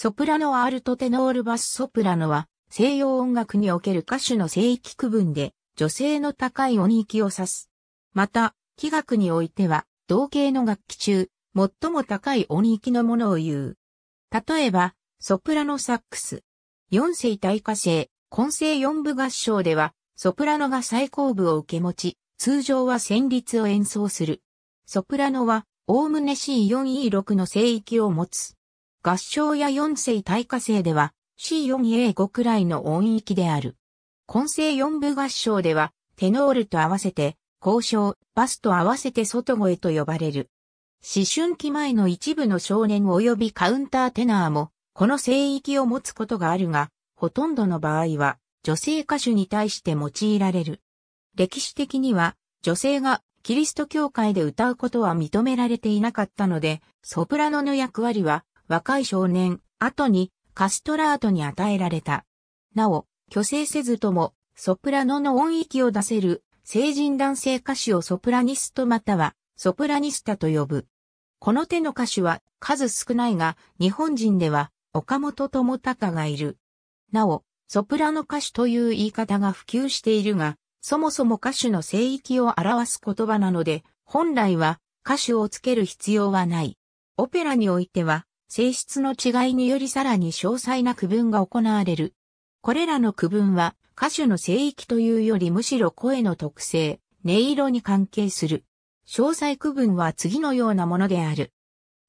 ソプラノアルトテノールバスソプラノは西洋音楽における歌手の聖域区分で女性の高い音域を指す。また、器楽においては同型の楽器中、最も高い音域のものを言う。例えば、ソプラノサックス。四世大歌声、混声四部合唱では、ソプラノが最高部を受け持ち、通常は旋律を演奏する。ソプラノは、おおむね C4E6 の聖域を持つ。合唱や四世大歌星では C4A5 くらいの音域である。混声四部合唱では、テノールと合わせて、交渉、バスと合わせて外声と呼ばれる。思春期前の一部の少年及びカウンターテナーも、この声域を持つことがあるが、ほとんどの場合は、女性歌手に対して用いられる。歴史的には、女性がキリスト教会で歌うことは認められていなかったので、ソプラノの役割は若い少年、後にカストラートに与えられた。なお、虚勢せずとも、ソプラノの音域を出せる、成人男性歌手をソプラニストまたは、ソプラニスタと呼ぶ。この手の歌手は数少ないが、日本人では、岡本智隆がいる。なお、ソプラノ歌手という言い方が普及しているが、そもそも歌手の聖域を表す言葉なので、本来は歌手をつける必要はない。オペラにおいては、性質の違いによりさらに詳細な区分が行われる。これらの区分は歌手の聖域というよりむしろ声の特性、音色に関係する。詳細区分は次のようなものである。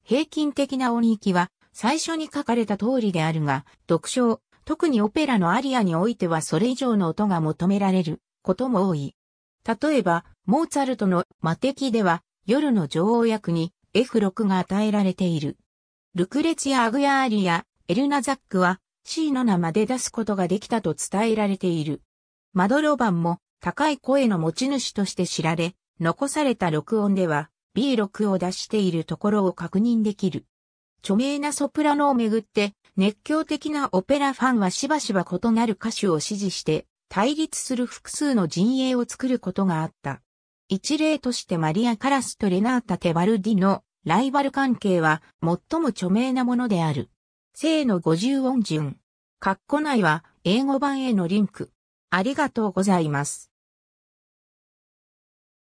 平均的な音域は最初に書かれた通りであるが、読唱、特にオペラのアリアにおいてはそれ以上の音が求められることも多い。例えば、モーツァルトの魔敵では夜の女王役に F6 が与えられている。ルクレツやア・アグヤーリア、エルナザックは C の名まで出すことができたと伝えられている。マドロバンも高い声の持ち主として知られ、残された録音では B6 を出しているところを確認できる。著名なソプラノをめぐって熱狂的なオペラファンはしばしば異なる歌手を支持して対立する複数の陣営を作ることがあった。一例としてマリア・カラスとレナータ・テバルディのライバル関係は最も著名なものである。正の五十音順。括弧内は英語版へのリンク。ありがとうございます。